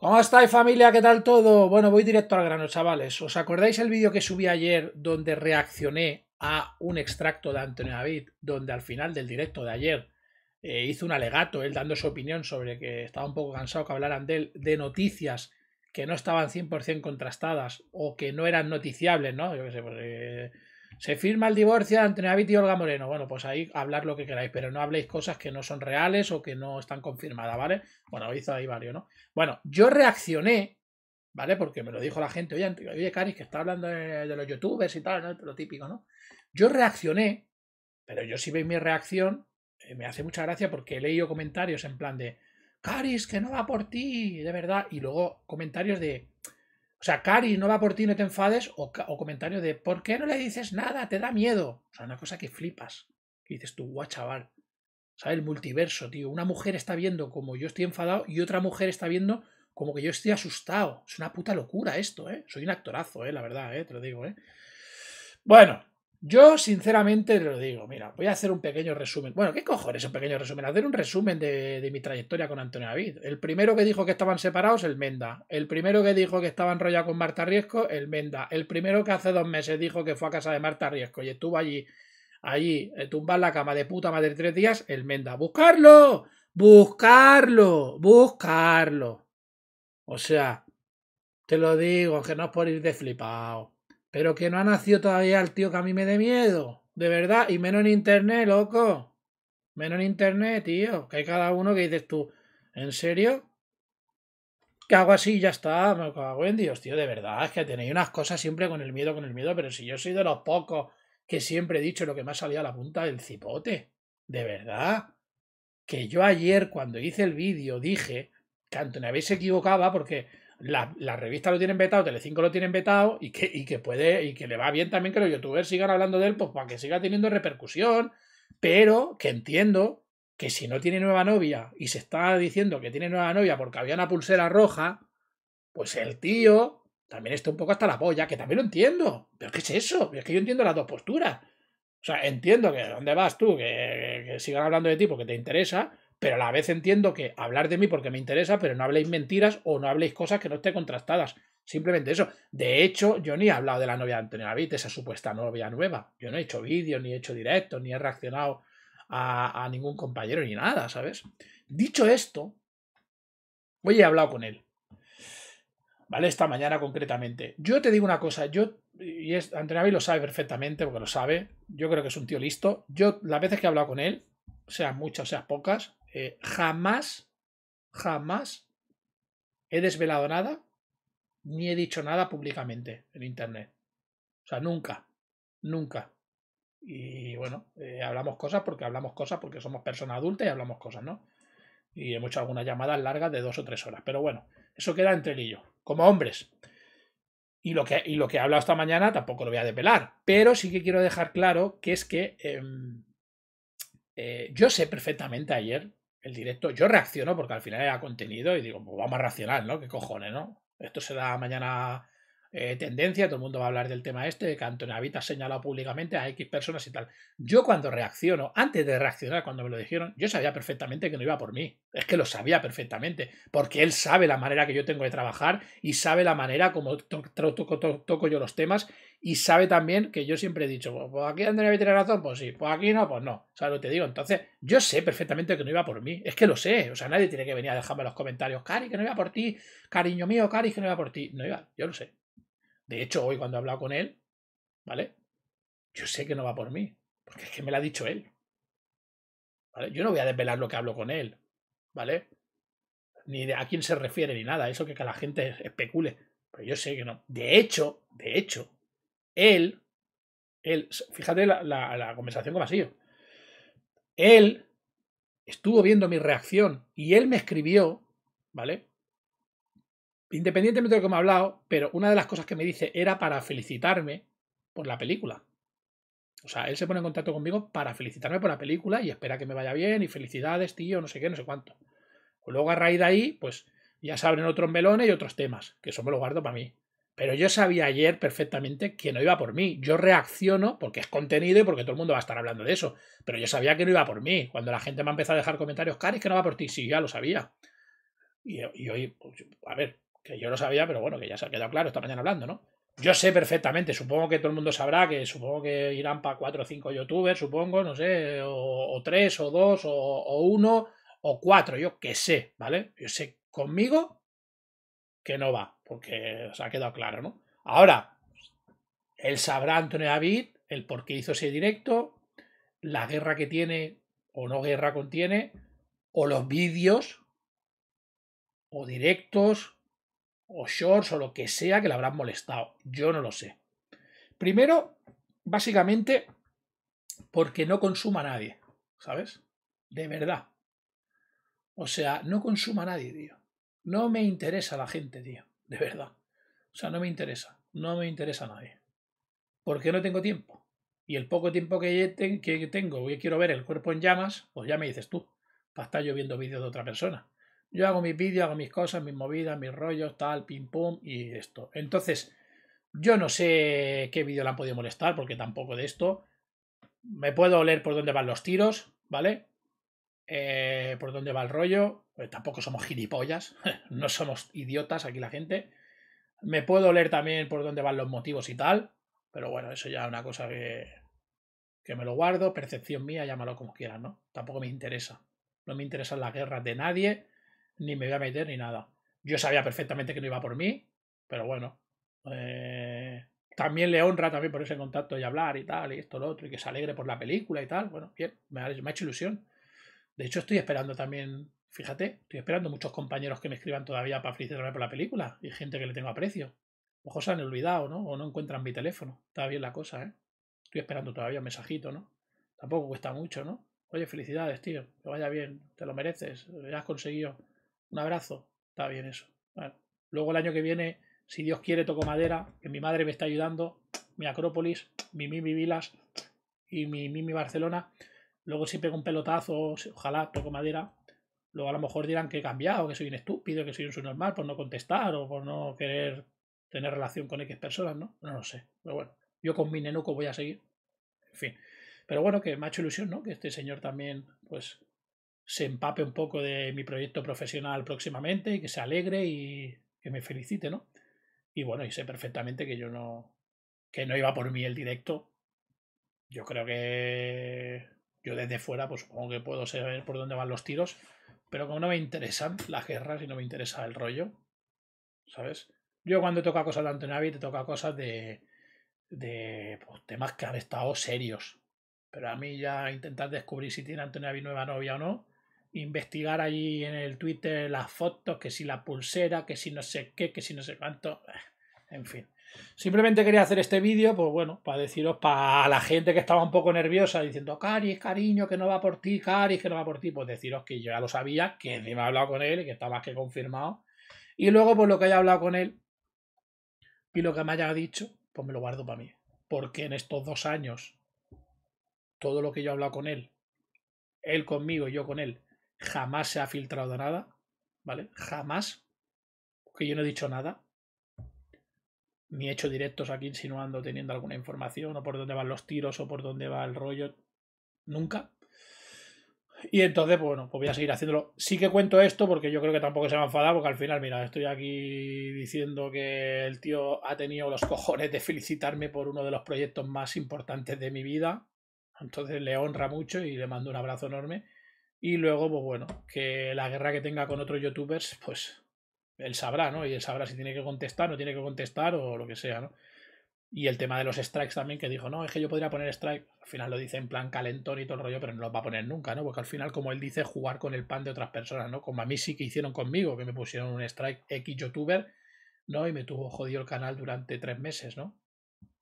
¿Cómo estáis familia? ¿Qué tal todo? Bueno, voy directo al grano, chavales. ¿Os acordáis el vídeo que subí ayer donde reaccioné a un extracto de Antonio David, donde al final del directo de ayer eh, hizo un alegato, él dando su opinión sobre que estaba un poco cansado que hablaran de él, de noticias que no estaban 100% contrastadas o que no eran noticiables, ¿no? Yo qué sé, pues, eh, se firma el divorcio entre David y Olga Moreno. Bueno, pues ahí hablar lo que queráis, pero no habléis cosas que no son reales o que no están confirmadas, ¿vale? Bueno, hizo ahí varios, ¿no? Bueno, yo reaccioné, ¿vale? Porque me lo dijo la gente, oye, oye Caris, que está hablando de, los youtubers y tal, ¿no? lo típico, ¿no? Yo reaccioné, pero yo si veis mi reacción, eh, me hace mucha gracia porque he leído comentarios en plan de, Caris, que no va por ti, de verdad, y luego comentarios de, o sea, Cari, no va por ti, no te enfades. O, comentario de, ¿por qué no le dices nada? Te da miedo. O sea, una cosa que flipas. Y dices tú, guau, chaval. sea, El multiverso, tío. Una mujer está viendo como yo estoy enfadado y otra mujer está viendo como que yo estoy asustado. Es una puta locura esto, ¿eh? Soy un actorazo, ¿eh? La verdad, ¿eh? Te lo digo, ¿eh? Bueno, yo, sinceramente, te lo digo. Mira, voy a hacer un pequeño resumen. Bueno, ¿qué cojones un pequeño resumen? Hacer un resumen de, mi trayectoria con Antonio David. El primero que dijo que estaban separados, el Menda. El primero que dijo que estaba enrollado con Marta Riesco, el Menda. El primero que hace dos meses dijo que fue a casa de Marta Riesco y estuvo allí, allí, eh, tumbar la cama de puta madre tres días, el Menda. ¡Buscarlo! ¡Buscarlo! ¡Buscarlo! O sea, te lo digo, que no es por ir de flipado. Pero que no ha nacido todavía el tío que a mí me dé miedo. De verdad. Y menos en internet, loco. Menos en internet, tío. Que hay cada uno que dices tú, ¿en serio? Que hago así y ya está. Me cago en Dios, tío. De verdad. Es que tenéis unas cosas siempre con el miedo, con el miedo. Pero si yo soy de los pocos que siempre he dicho lo que me ha salido a la punta del cipote. De verdad. Que yo ayer, cuando hice el vídeo, dije que Antonio habéis equivocaba porque las la revistas lo tienen vetado, Telecinco lo tienen vetado y que, y que puede y que le va bien también que los youtubers sigan hablando de él, pues para que siga teniendo repercusión, pero que entiendo que si no tiene nueva novia y se está diciendo que tiene nueva novia porque había una pulsera roja, pues el tío también está un poco hasta la polla, que también lo entiendo. Pero ¿qué es eso? Es que yo entiendo las dos posturas. O sea, entiendo que dónde vas tú, que, que sigan hablando de ti porque te interesa, pero a la vez entiendo que hablar de mí porque me interesa, pero no habléis mentiras o no habléis cosas que no estén contrastadas. Simplemente eso. De hecho, yo ni he hablado de la novia de Antonio David, esa supuesta novia nueva. Yo no he hecho vídeos, ni he hecho directos, ni he reaccionado a, ningún compañero, ni nada, ¿sabes? Dicho esto, hoy he hablado con él. ¿Vale? Esta mañana concretamente. Yo te digo una cosa, yo, y es, Antonio David lo sabe perfectamente, porque lo sabe. Yo creo que es un tío listo. Yo, las veces que he hablado con él, sean muchas, sean pocas, eh, jamás, jamás he desvelado nada ni he dicho nada públicamente en Internet. O sea, nunca, nunca. Y bueno, eh, hablamos cosas porque hablamos cosas porque somos personas adultas y hablamos cosas, ¿no? Y hemos hecho algunas llamadas largas de dos o tres horas. Pero bueno, eso queda entre él y yo, como hombres. Y lo que, y lo que he hablado esta mañana tampoco lo voy a desvelar Pero sí que quiero dejar claro que es que em, eh, yo sé perfectamente ayer el directo, yo reacciono porque al final era contenido y digo, pues vamos a reaccionar, ¿no? ¿Qué cojones, no? Esto será mañana eh, tendencia, todo el mundo va a hablar del tema este, de que Antonio ha señalado públicamente a X personas y tal. Yo cuando reacciono, antes de reaccionar, cuando me lo dijeron, yo sabía perfectamente que no iba por mí. Es que lo sabía perfectamente, porque él sabe la manera que yo tengo de trabajar y sabe la manera como toco yo los temas y sabe también que yo siempre he dicho, pues, pues aquí Antonio tiene razón, pues sí, pues aquí no, pues no. ¿Sabes lo que te digo? Entonces, yo sé perfectamente que no iba por mí. Es que lo sé. O sea, nadie tiene que venir a dejarme los comentarios, Cari, que no iba por ti, cariño mío, Cari, que no iba por ti. No iba, yo lo sé. De hecho, hoy cuando he hablado con él, ¿vale? Yo sé que no va por mí, porque es que me lo ha dicho él. ¿Vale? Yo no voy a desvelar lo que hablo con él, ¿vale? Ni de a quién se refiere ni nada, eso que, la gente especule. Pero yo sé que no. De hecho, de hecho, él, él, fíjate la, conversación con vacío. Él estuvo viendo mi reacción y él me escribió, ¿vale? independientemente de lo que me ha hablado, pero una de las cosas que me dice era para felicitarme por la película. O sea, él se pone en contacto conmigo para felicitarme por la película y espera que me vaya bien y felicidades, tío, no sé qué, no sé cuánto. Pues luego a raíz de ahí, pues ya se abren otros melones y otros temas, que eso me lo guardo para mí. Pero yo sabía ayer perfectamente que no iba por mí. Yo reacciono porque es contenido y porque todo el mundo va a estar hablando de eso. Pero yo sabía que no iba por mí. Cuando la gente me ha empezado a dejar comentarios, Cari, que no va por ti. Sí, ya lo sabía. Y, hoy, pues, a ver, que yo lo sabía, pero bueno, que ya se ha quedado claro esta mañana hablando, ¿no? Yo sé perfectamente, supongo que todo el mundo sabrá que supongo que irán para cuatro o cinco youtubers, supongo, no sé, o, tres, o dos, o, uno, o cuatro, yo que sé, ¿vale? Yo sé conmigo que no va, porque se ha quedado claro, ¿no? Ahora, él sabrá, Antonio David, el por qué hizo ese directo, la guerra que tiene o no guerra contiene, o los vídeos, o directos, o shorts o lo que sea que le habrán molestado. Yo no lo sé. Primero, básicamente, porque no consuma a nadie, ¿sabes? De verdad. O sea, no consuma a nadie, tío. No me interesa la gente, tío. De verdad. O sea, no me interesa. No me interesa a nadie. Porque no tengo tiempo. Y el poco tiempo que, tengo, que quiero ver el cuerpo en llamas, pues ya me dices tú. Para estar yo viendo vídeos de otra persona. Yo hago mis vídeos, hago mis cosas, mis movidas, mis rollos, tal, pim pum y esto. Entonces, yo no sé qué vídeo le han podido molestar, porque tampoco de esto. Me puedo oler por dónde van los tiros, ¿vale? Eh, por dónde va el rollo. Eh, tampoco somos gilipollas, no somos idiotas aquí la gente. Me puedo oler también por dónde van los motivos y tal. Pero bueno, eso ya es una cosa que, que me lo guardo. Percepción mía, llámalo como quieras, ¿no? Tampoco me interesa. No me interesan las guerras de nadie ni me voy a meter ni nada. Yo sabía perfectamente que no iba por mí, pero bueno. Eh, también le honra también por ese contacto y hablar y tal, y esto, lo otro, y que se alegre por la película y tal. Bueno, bien, me ha, hecho ilusión. De hecho, estoy esperando también, fíjate, estoy esperando muchos compañeros que me escriban todavía para felicitarme por la película y gente que le tengo aprecio. Ojo, se han olvidado, ¿no? O no encuentran mi teléfono. Está bien la cosa, ¿eh? Estoy esperando todavía un mensajito, ¿no? Tampoco cuesta mucho, ¿no? Oye, felicidades, tío. Que vaya bien. Te lo mereces. Lo eh, has conseguido un abrazo. Está bien eso. Luego el año que viene, si Dios quiere, toco madera, que mi madre me está ayudando, mi Acrópolis, mi Mimi Vilas y mi Mimi Barcelona. Luego si pego un pelotazo, ojalá toco madera. Luego a lo mejor dirán que he cambiado, que soy un estúpido, que soy un subnormal por no contestar o por no querer tener relación con X personas, ¿no? No lo sé. Pero bueno, yo con mi nenuco voy a seguir. En fin. Pero bueno, que me ha hecho ilusión, ¿no? Que este señor también, pues, se empape un poco de mi proyecto profesional próximamente y que se alegre y que me felicite, ¿no? Y bueno, y sé perfectamente que yo no, que no iba por mí el directo. Yo creo que yo desde fuera, pues supongo que puedo saber por dónde van los tiros, pero como no me interesan las guerras y no me interesa el rollo, ¿sabes? Yo cuando toca cosas de Antonavi, te toca cosas de, de pues, temas que han estado serios. Pero a mí ya intentar descubrir si tiene Antonavi nueva novia o no, investigar allí en el Twitter las fotos, que si la pulsera, que si no sé qué, que si no sé cuánto, eh, en fin. Simplemente quería hacer este vídeo, pues bueno, para deciros para la gente que estaba un poco nerviosa diciendo, es cariño, que no va por ti, Cari que no va por ti, pues deciros que yo ya lo sabía, que me he hablado con él y que estaba que confirmado. Y luego, pues lo que haya hablado con él y lo que me haya dicho, pues me lo guardo para mí. Porque en estos dos años, todo lo que yo he hablado con él, él conmigo y yo con él, jamás se ha filtrado nada, ¿vale? Jamás, porque yo no he dicho nada, ni he hecho directos aquí insinuando, teniendo alguna información, o por dónde van los tiros, o por dónde va el rollo, nunca. Y entonces, pues bueno, pues voy a seguir haciéndolo. Sí que cuento esto porque yo creo que tampoco se va a enfadar, porque al final, mira, estoy aquí diciendo que el tío ha tenido los cojones de felicitarme por uno de los proyectos más importantes de mi vida. Entonces le honra mucho y le mando un abrazo enorme. Y luego, pues bueno, que la guerra que tenga con otros youtubers, pues él sabrá, ¿no? Y él sabrá si tiene que contestar, no tiene que contestar o lo que sea, ¿no? Y el tema de los strikes también, que dijo, no, es que yo podría poner strike. Al final lo dice en plan calentón y todo el rollo, pero no lo va a poner nunca, ¿no? Porque al final, como él dice, jugar con el pan de otras personas, ¿no? Como a mí sí que hicieron conmigo, que me pusieron un strike X youtuber, ¿no? Y me tuvo jodido el canal durante tres meses, ¿no?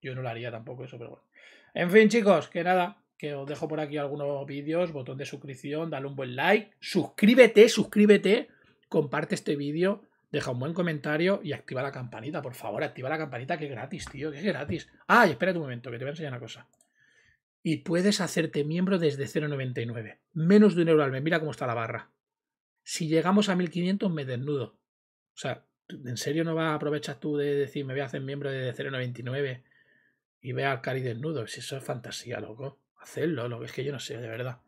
Yo no lo haría tampoco eso, pero bueno. En fin, chicos, que nada, que os dejo por aquí algunos vídeos, botón de suscripción, dale un buen like, suscríbete, suscríbete, comparte este vídeo, deja un buen comentario y activa la campanita, por favor, activa la campanita que es gratis, tío, que es gratis. Ah, espera espérate un momento, que te voy a enseñar una cosa. Y puedes hacerte miembro desde 0,99, menos de un euro al mes, mira cómo está la barra. Si llegamos a 1.500 me desnudo. O sea, ¿en serio no vas a aprovechar tú de decir me voy a hacer miembro desde 0,99 y ve al cari desnudo? Si eso es fantasía, loco hacerlo lo que es que yo no sé, de verdad.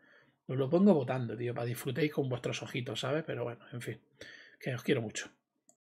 Os lo pongo votando, tío, para disfrutéis con vuestros ojitos, ¿sabes? Pero bueno, en fin, que os quiero mucho.